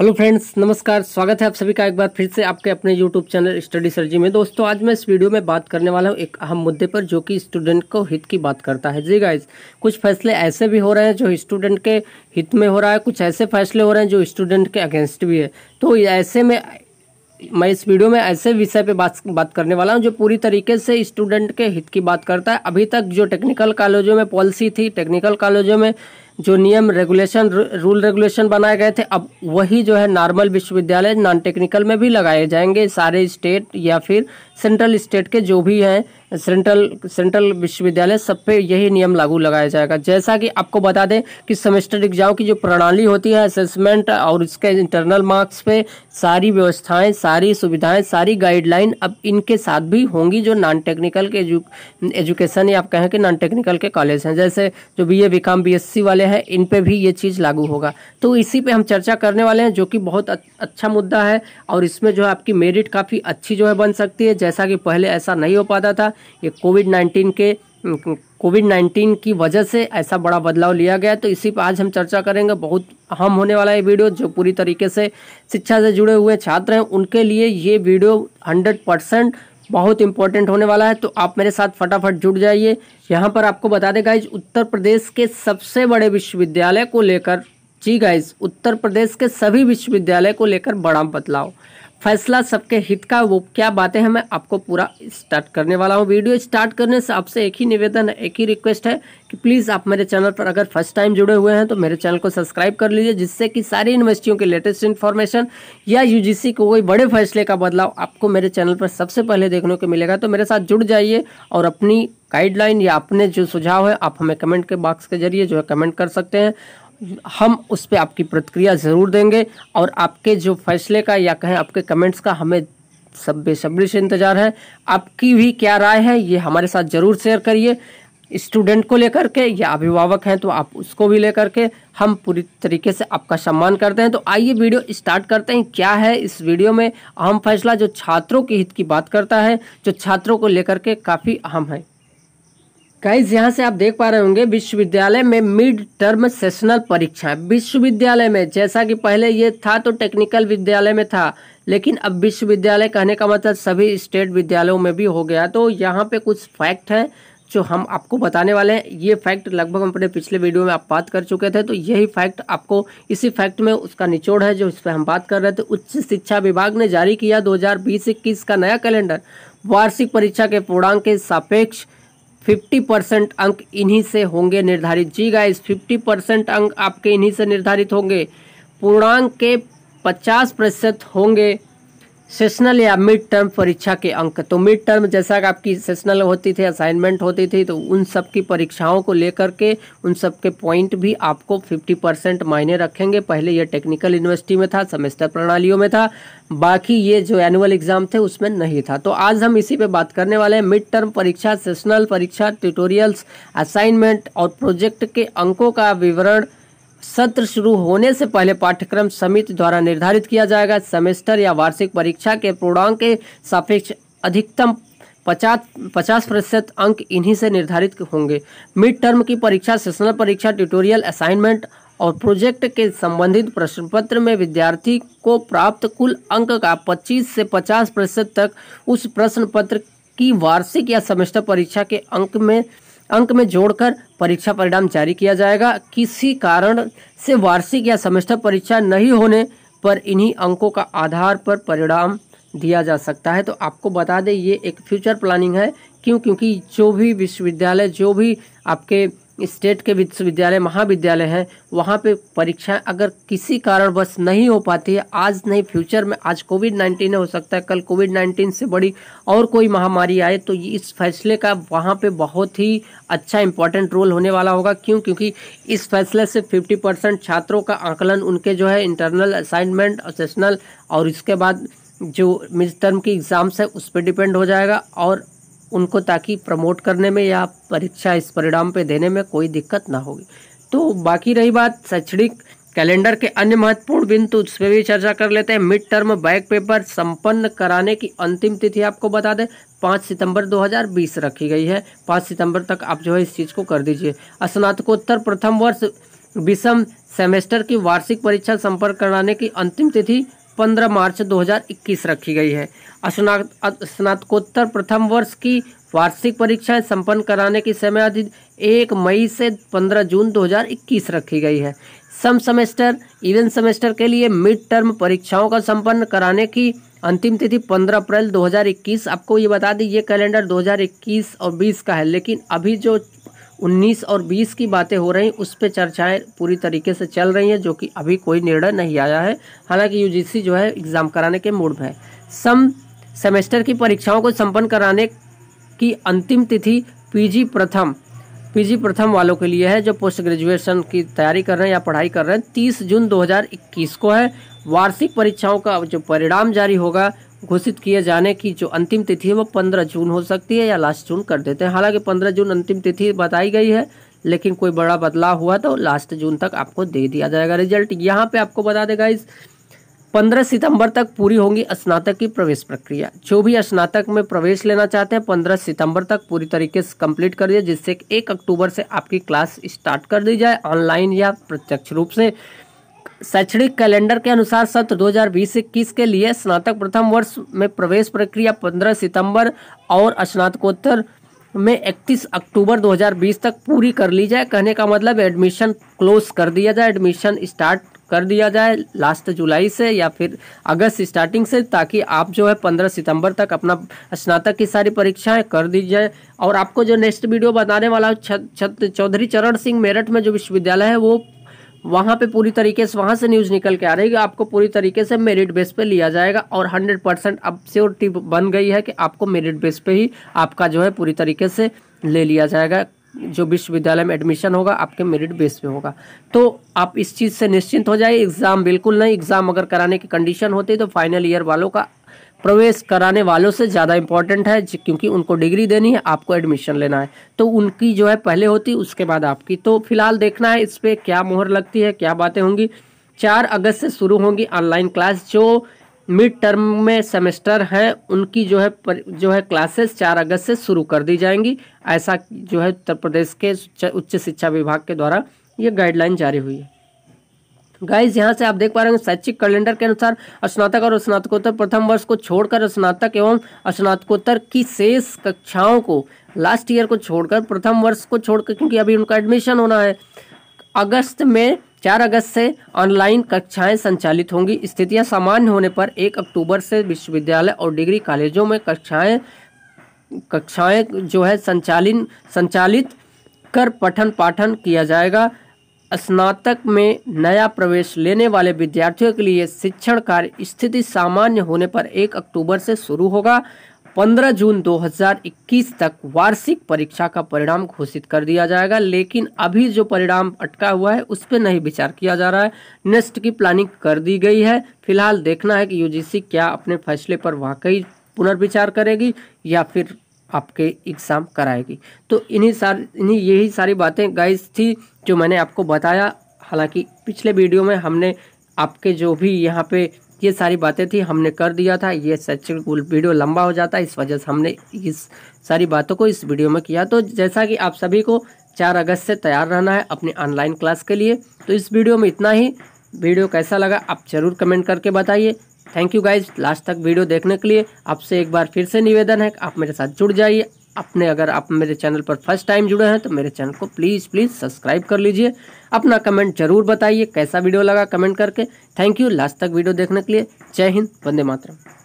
hello friends नमस्कार स्वागत है आप सभी का एक बार फिर से आपके अपने यूट्यूब चैनल स्टडी सर्जी में दोस्तों आज मैं इस वीडियो में बात करने वाला हूं एक अहम मुद्दे पर जो कि स्टूडेंट को हित की बात करता है जी गाइज कुछ फैसले ऐसे भी हो रहे हैं जो स्टूडेंट के हित में हो रहा है कुछ ऐसे फैसले हो रहे हैं जो स्टूडेंट के अगेंस्ट भी है तो ऐसे में मैं इस वीडियो में ऐसे विषय पे बात बात करने वाला हूँ जो पूरी तरीके से स्टूडेंट के हित की बात करता है अभी तक जो टेक्निकल कॉलेजों में पॉलिसी थी टेक्निकल कॉलेजों में जो नियम रेगुलेशन रूल रेगुलेशन बनाए गए थे अब वही जो है नॉर्मल विश्वविद्यालय नॉन टेक्निकल में भी लगाए जाएंगे सारे स्टेट या फिर सेंट्रल स्टेट के जो भी हैं सेंट्रल सेंट्रल विश्वविद्यालय सब पे यही नियम लागू लगाया जाएगा जैसा कि आपको बता दें कि सेमेस्टर एग्जाम की जो प्रणाली होती है असेसमेंट और इसके इंटरनल मार्क्स पे सारी व्यवस्थाएं सारी सुविधाएं सारी गाइडलाइन अब इनके साथ भी होंगी जो नॉन टेक्निकल के एजुकेशन या आप कहें कि नॉन टेक्निकल के कॉलेज हैं जैसे जो B A B B S C वाले है इन पे भी ये चीज़ लागू होगा तो इसी पे हम चर्चा करने वाले हैं जो कि बहुत अच्छा मुद्दा है और इसमें जो है आपकी मेरिट काफ़ी अच्छी जो है बन सकती है जैसा कि पहले ऐसा नहीं हो पाता था ये कोविड नाइन्टीन के कोविड नाइन्टीन की वजह से ऐसा बड़ा बदलाव लिया गया तो इसी पर आज हम चर्चा करेंगे बहुत अहम होने वाला ये वीडियो जो पूरी तरीके से शिक्षा से जुड़े हुए छात्र हैं उनके लिए ये वीडियो हंड्रेड परसेंट बहुत इंपॉर्टेंट होने वाला है तो आप मेरे साथ फटाफट जुड़ जाइए यहाँ पर आपको बता दें गाइज उत्तर प्रदेश के सबसे बड़े विश्वविद्यालय को लेकर जी गाइज उत्तर प्रदेश के सभी विश्वविद्यालय को लेकर बड़ा बदलाव फैसला सबके हित का वो क्या बातें हैं मैं आपको पूरा स्टार्ट करने वाला हूँ वीडियो स्टार्ट करने से आपसे एक ही निवेदन है एक ही रिक्वेस्ट है कि प्लीज़ आप मेरे चैनल पर अगर फर्स्ट टाइम जुड़े हुए हैं तो मेरे चैनल को सब्सक्राइब कर लीजिए जिससे कि सारी यूनिवर्सिटियों के लेटेस्ट इन्फॉर्मेशन या यू को कोई बड़े फैसले का बदलाव आपको मेरे चैनल पर सबसे पहले देखने को मिलेगा तो मेरे साथ जुड़ जाइए और अपनी गाइडलाइन या अपने जो सुझाव है आप हमें कमेंट के बॉक्स के जरिए जो है कमेंट कर सकते हैं हम उस पर आपकी प्रतिक्रिया ज़रूर देंगे और आपके जो फैसले का या कहें आपके कमेंट्स का हमें सब बेसब्री से इंतज़ार है आपकी भी क्या राय है ये हमारे साथ ज़रूर शेयर करिए स्टूडेंट को लेकर के या अभिभावक हैं तो आप उसको भी लेकर के हम पूरी तरीके से आपका सम्मान करते हैं तो आइए वीडियो स्टार्ट करते हैं क्या है इस वीडियो में अहम फैसला जो छात्रों के हित की बात करता है जो छात्रों को लेकर के काफ़ी अहम है गाइज यहाँ से आप देख पा रहे होंगे विश्वविद्यालय में मिड टर्म सेशनल परीक्षा विश्वविद्यालय में जैसा कि पहले ये था तो टेक्निकल विद्यालय में था लेकिन अब विश्वविद्यालय कहने का मतलब सभी स्टेट विद्यालयों में भी हो गया तो यहाँ पे कुछ फैक्ट है जो हम आपको बताने वाले हैं ये फैक्ट लगभग हम अपने पिछले वीडियो में आप बात कर चुके थे तो यही फैक्ट आपको इसी फैक्ट में उसका निचोड़ है जो इस पर हम बात कर रहे थे उच्च शिक्षा विभाग ने जारी किया दो का नया कैलेंडर वार्षिक परीक्षा के पूर्णांक के सापेक्ष फिफ्टी परसेंट अंक इन्हीं से होंगे निर्धारित जी गाइस फिफ्टी परसेंट अंक आपके इन्हीं से निर्धारित होंगे पूर्णांक के पचास प्रतिशत होंगे सेशनल या मिड टर्म परीक्षा के अंक तो मिड टर्म जैसा कि आपकी सेशनल होती थी असाइनमेंट होती थी तो उन सब की परीक्षाओं को लेकर के उन सब के पॉइंट भी आपको 50 परसेंट मायने रखेंगे पहले ये टेक्निकल यूनिवर्सिटी में था सेमेस्टर प्रणालियों में था बाकी ये जो एनुअल एग्जाम थे उसमें नहीं था तो आज हम इसी पे बात करने वाले हैं मिड टर्म परीक्षा सेशनल परीक्षा ट्यूटोरियल्स असाइनमेंट और प्रोजेक्ट के अंकों का विवरण सत्र शुरू होने से पहले पाठ्यक्रम समिति द्वारा निर्धारित किया जाएगा सेमेस्टर या वार्षिक परीक्षा के पूर्णांक के सापेक्ष अधिकतम पचास पचास प्रतिशत अंक इन्हीं से निर्धारित होंगे मिड टर्म की परीक्षा सेशनल परीक्षा ट्यूटोरियल असाइनमेंट और प्रोजेक्ट के संबंधित प्रश्न पत्र में विद्यार्थी को प्राप्त कुल अंक का 25 से 50 प्रतिशत तक उस प्रश्न पत्र की वार्षिक या सेमेस्टर परीक्षा के अंक में अंक में जोड़कर परीक्षा परिणाम जारी किया जाएगा किसी कारण से वार्षिक या सेमेस्टर परीक्षा नहीं होने पर इन्हीं अंकों का आधार पर परिणाम दिया जा सकता है तो आपको बता दें ये एक फ्यूचर प्लानिंग है क्यों क्योंकि जो भी विश्वविद्यालय जो भी आपके स्टेट के विश्वविद्यालय महाविद्यालय हैं वहाँ पे परीक्षाएं अगर किसी कारणवश नहीं हो पाती है आज नहीं फ्यूचर में आज कोविड नाइन्टीन हो सकता है कल कोविड नाइन्टीन से बड़ी और कोई महामारी आए तो इस फैसले का वहाँ पे बहुत ही अच्छा इंपॉर्टेंट रोल होने वाला होगा क्यों क्योंकि इस फैसले से फिफ्टी परसेंट छात्रों का आंकलन उनके जो है इंटरनल असाइनमेंट सेशनल और इसके बाद जो मिड टर्म की एग्ज़ाम्स है उस पर डिपेंड हो जाएगा और उनको ताकि प्रमोट करने में या परीक्षा इस परिणाम पे देने में कोई दिक्कत ना होगी तो बाकी रही बात शैक्षणिक कैलेंडर के अन्य महत्वपूर्ण बिंदु उस पर भी चर्चा कर लेते हैं मिड टर्म बैक पेपर संपन्न कराने की अंतिम तिथि आपको बता दें पाँच सितंबर 2020 रखी गई है पाँच सितंबर तक आप जो है इस चीज़ को कर दीजिए स्नातकोत्तर प्रथम वर्ष विषम सेमेस्टर की वार्षिक परीक्षा संपन्न कराने की अंतिम तिथि 15 मार्च 2021 रखी गई है स्नातकोत्तर प्रथम वर्ष की वार्षिक परीक्षाएं संपन्न कराने की समय अवधि एक मई से 15 जून 2021 रखी गई है सम सेमेस्टर इवन सेमेस्टर के लिए मिड टर्म परीक्षाओं का संपन्न कराने की अंतिम तिथि 15 अप्रैल 2021 आपको ये बता दें ये कैलेंडर 2021 और 20 का है लेकिन अभी जो 19 और 20 की बातें हो रही उस पर चर्चाएं पूरी तरीके से चल रही हैं जो कि अभी कोई निर्णय नहीं आया है हालांकि यूजीसी जो है एग्ज़ाम कराने के मूड में है सम सेमेस्टर की परीक्षाओं को संपन्न कराने की अंतिम तिथि पीजी प्रथम पीजी प्रथम वालों के लिए है जो पोस्ट ग्रेजुएशन की तैयारी कर रहे हैं या पढ़ाई कर रहे हैं 30 जून 2021 को है वार्षिक परीक्षाओं का जो परिणाम जारी होगा घोषित किए जाने की जो अंतिम तिथि है वो पंद्रह जून हो सकती है या लास्ट जून कर देते हैं हालांकि पंद्रह जून अंतिम तिथि बताई गई है लेकिन कोई बड़ा बदलाव हुआ तो लास्ट जून तक आपको दे दिया जाएगा रिजल्ट यहाँ पे आपको बता देगा इस पंद्रह सितंबर तक पूरी होंगी स्नातक की प्रवेश प्रक्रिया जो भी स्नातक में प्रवेश लेना चाहते हैं पंद्रह सितंबर तक पूरी तरीके से कंप्लीट कर दिया जिससे एक अक्टूबर से आपकी क्लास स्टार्ट कर दी जाए ऑनलाइन या प्रत्यक्ष रूप से शैक्षणिक कैलेंडर के अनुसार सत्र 2020-21 के लिए स्नातक प्रथम वर्ष में प्रवेश प्रक्रिया 15 सितंबर और स्नातकोत्तर में 31 अक्टूबर 2020 तक पूरी कर ली जाए कहने का मतलब एडमिशन क्लोज कर दिया जाए एडमिशन स्टार्ट कर दिया जाए लास्ट जुलाई से या फिर अगस्त स्टार्टिंग से ताकि आप जो है पंद्रह सितंबर तक अपना स्नातक की सारी परीक्षाएं कर दी जाए और आपको जो नेक्स्ट वीडियो बताने वाला हूँ चौधरी चरण सिंह मेरठ में जो विश्वविद्यालय है वो वहाँ पे पूरी तरीके से वहाँ से न्यूज़ निकल के आ रही है आपको पूरी तरीके से मेरिट बेस पे लिया जाएगा और हंड्रेड परसेंट अब श्योरिटी बन गई है कि आपको मेरिट बेस पे ही आपका जो है पूरी तरीके से ले लिया जाएगा जो विश्वविद्यालय में एडमिशन होगा आपके मेरिट बेस पे होगा तो आप इस चीज़ से निश्चिंत हो जाए एग्ज़ाम बिल्कुल नहीं एग्ज़ाम अगर कराने की कंडीशन होती तो फाइनल ईयर वालों का प्रवेश कराने वालों से ज़्यादा इंपॉर्टेंट है क्योंकि उनको डिग्री देनी है आपको एडमिशन लेना है तो उनकी जो है पहले होती उसके बाद आपकी तो फिलहाल देखना है इस पर क्या मोहर लगती है क्या बातें होंगी चार अगस्त से शुरू होंगी ऑनलाइन क्लास जो मिड टर्म में सेमेस्टर हैं उनकी जो है पर, जो है क्लासेस चार अगस्त से शुरू कर दी जाएंगी ऐसा जो है उत्तर प्रदेश के उच्च शिक्षा विभाग के द्वारा ये गाइडलाइन जारी हुई है गाइज यहाँ से आप देख पा रहे हैं शैक्षिक कैलेंडर के अनुसार स्नातक और स्नातकोत्तर प्रथम वर्ष को छोड़कर स्नातक एवं स्नातकोत्तर की शेष कक्षाओं को लास्ट ईयर को छोड़कर प्रथम वर्ष को छोड़कर क्योंकि अभी उनका एडमिशन होना है अगस्त में चार अगस्त से ऑनलाइन कक्षाएं संचालित होंगी स्थितियां सामान्य होने पर एक अक्टूबर से विश्वविद्यालय और डिग्री कॉलेजों में कक्षाएं कक्षाएं जो है संचालित संचालित कर पठन पाठन किया जाएगा स्नातक में नया प्रवेश लेने वाले विद्यार्थियों के लिए शिक्षण कार्य स्थिति सामान्य होने पर 1 अक्टूबर से शुरू होगा 15 जून 2021 तक वार्षिक परीक्षा का परिणाम घोषित कर दिया जाएगा लेकिन अभी जो परिणाम अटका हुआ है उस पर नहीं विचार किया जा रहा है नेक्स्ट की प्लानिंग कर दी गई है फिलहाल देखना है कि यूजीसी क्या अपने फैसले पर वाकई पुनर्विचार करेगी या फिर आपके एग्ज़ाम कराएगी तो इन्हीं सार इन्हीं यही सारी बातें गाइस थी जो मैंने आपको बताया हालांकि पिछले वीडियो में हमने आपके जो भी यहाँ पे ये सारी बातें थी हमने कर दिया था ये शैक्षणिक वीडियो लंबा हो जाता है इस वजह से हमने इस सारी बातों को इस वीडियो में किया तो जैसा कि आप सभी को चार अगस्त से तैयार रहना है अपनी ऑनलाइन क्लास के लिए तो इस वीडियो में इतना ही वीडियो कैसा लगा आप ज़रूर कमेंट करके बताइए थैंक यू गाइज लास्ट तक वीडियो देखने के लिए आपसे एक बार फिर से निवेदन है आप मेरे साथ जुड़ जाइए अपने अगर आप मेरे चैनल पर फर्स्ट टाइम जुड़े हैं तो मेरे चैनल को प्लीज़ प्लीज़ सब्सक्राइब कर लीजिए अपना कमेंट जरूर बताइए कैसा वीडियो लगा कमेंट करके थैंक यू लास्ट तक वीडियो देखने के लिए जय हिंद वंदे मातरम